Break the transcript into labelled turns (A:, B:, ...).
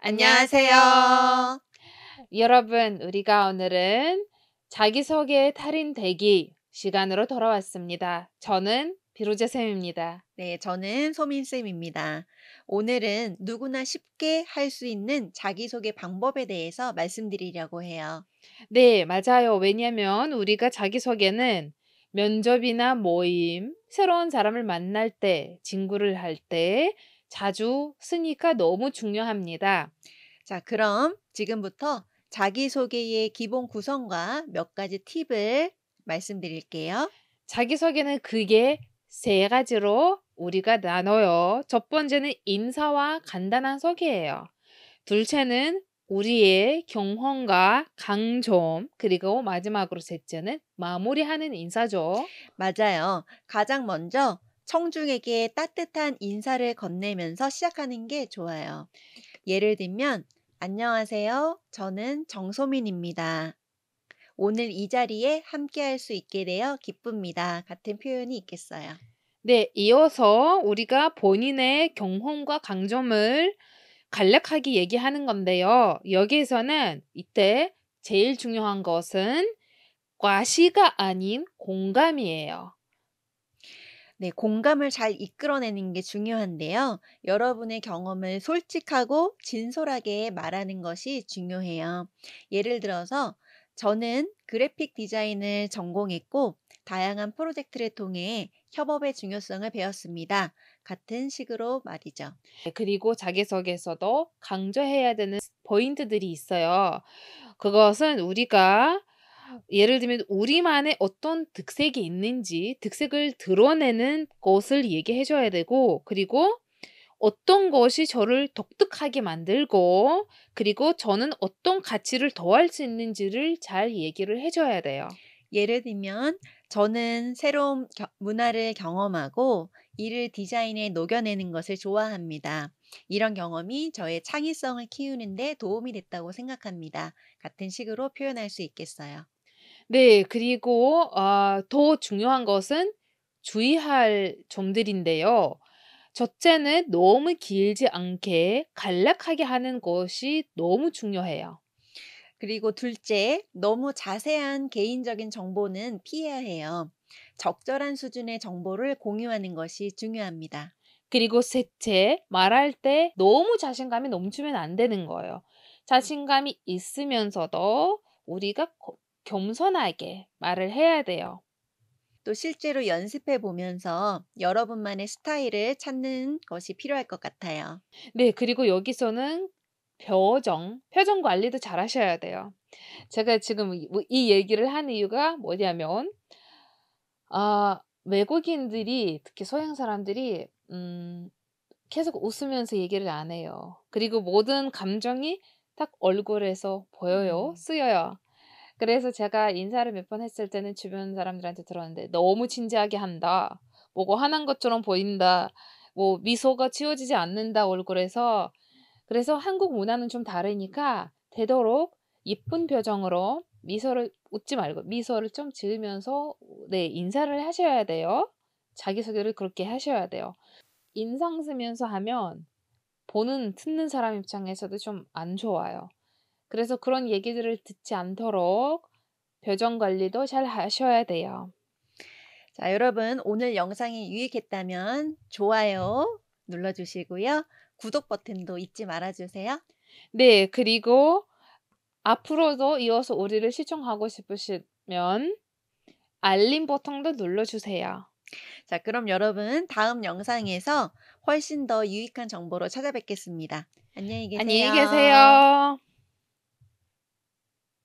A: 안녕하세요. 여러분, 우리가 오늘은 자기소개 탈인 대기 시간으로 돌아왔습니다. 저는 비로제쌤입니다. 네, 저는 소민쌤입니다. 오늘은 누구나 쉽게
B: 할 수 있는 자기소개 방법에 대해서 말씀드리려고 해요.
A: 네, 맞아요. 왜냐면 하 우리가 자기소개는 면접이나 모임, 새로운 사람을 만날 때, 친구를 할 때, 자주 쓰니까 너무 중요합니다. 자, 그럼 지금부터 자기소개의 기본 구성과 몇 가지 팁을 말씀드릴게요. 자기소개는 그게 세 가지로 우리가 나눠요. 첫 번째는 인사와 간단한 소개예요. 둘째는 우리의 경험과 강점, 그리고 마지막으로 셋째는 마무리하는 인사죠. 맞아요. 가장 먼저
B: 청중에게 따뜻한 인사를 건네면서 시작하는 게 좋아요. 예를 들면, 안녕하세요. 저는 정소민입니다. 오늘 이 자리에 함께 할 수 있게 되어 기쁩니다. 같은 표현이 있겠어요.
A: 네, 이어서 우리가 본인의 경험과 강점을 간략하게 얘기하는 건데요. 여기에서는 이때 제일 중요한 것은 과시가 아닌 공감이에요.
B: 네, 공감을 잘 이끌어내는 게 중요한데요. 여러분의 경험을 솔직하고 진솔하게 말하는 것이 중요해요. 예를 들어서 저는 그래픽 디자인을 전공했고 다양한 프로젝트를 통해 협업의
A: 중요성을 배웠습니다. 같은 식으로 말이죠. 네, 그리고 자기소개서도 강조해야 되는 포인트들이 있어요. 그것은 우리가 예를 들면 우리만의 어떤 득색이 있는지 득색을 드러내는 것을 얘기해 줘야 되고 그리고 어떤 것이 저를 독특하게 만들고 그리고 저는 어떤 가치를 더할 수 있는지를 잘 얘기를 해줘야 돼요. 예를 들면 저는 새로운 문화를
B: 경험하고 이를 디자인에 녹여내는 것을 좋아합니다. 이런 경험이 저의 창의성을 키우는데 도움이 됐다고 생각합니다. 같은 식으로 표현할 수 있겠어요.
A: 네, 그리고 어, 더 중요한 것은 주의할 점들인데요. 첫째는 너무 길지 않게 간략하게 하는 것이 너무 중요해요. 그리고 둘째, 너무
B: 자세한 개인적인 정보는 피해야 해요. 적절한 수준의 정보를 공유하는 것이 중요합니다.
A: 그리고 셋째, 말할 때 너무 자신감이 넘치면 안 되는 거예요. 자신감이 있으면서도 우리가 겸손하게 말을 해야 돼요. 또 실제로 연습해 보면서 여러분만의 스타일을 찾는 것이 필요할 것 같아요. 네, 그리고 여기서는 표정, 표정 관리도 잘 하셔야 돼요. 제가 지금 이 뭐 얘기를 한 이유가 뭐냐면, 아, 외국인들이, 특히 서양 사람들이, 음, 계속 웃으면서 얘기를 안 해요. 그리고 모든 감정이 딱 얼굴에서 보여요, 음. 쓰여요. 그래서 제가 인사를 몇 번 했을 때는 주변 사람들한테 들었는데 너무 진지하게 한다. 뭐고 화난 것처럼 보인다. 뭐 미소가 지워지지 않는다 얼굴에서 그래서 한국 문화는 좀 다르니까 되도록 예쁜 표정으로 미소를 웃지 말고 미소를 좀 지으면서 네 인사를 하셔야 돼요. 자기소개를 그렇게 하셔야 돼요. 인상 쓰면서 하면 보는 듣는 사람 입장에서도 좀 안 좋아요. 그래서 그런 얘기들을 듣지 않도록 표정 관리도 잘 하셔야 돼요. 자, 여러분 오늘 영상이
B: 유익했다면 좋아요 눌러주시고요. 구독 버튼도 잊지
A: 말아주세요. 네, 그리고 앞으로도 이어서 우리를 시청하고 싶으시면 알림 버튼도 눌러주세요. 자, 그럼
B: 여러분 다음 영상에서 훨씬 더 유익한 정보로 찾아뵙겠습니다. 안녕히 계세요. 안녕히 계세요.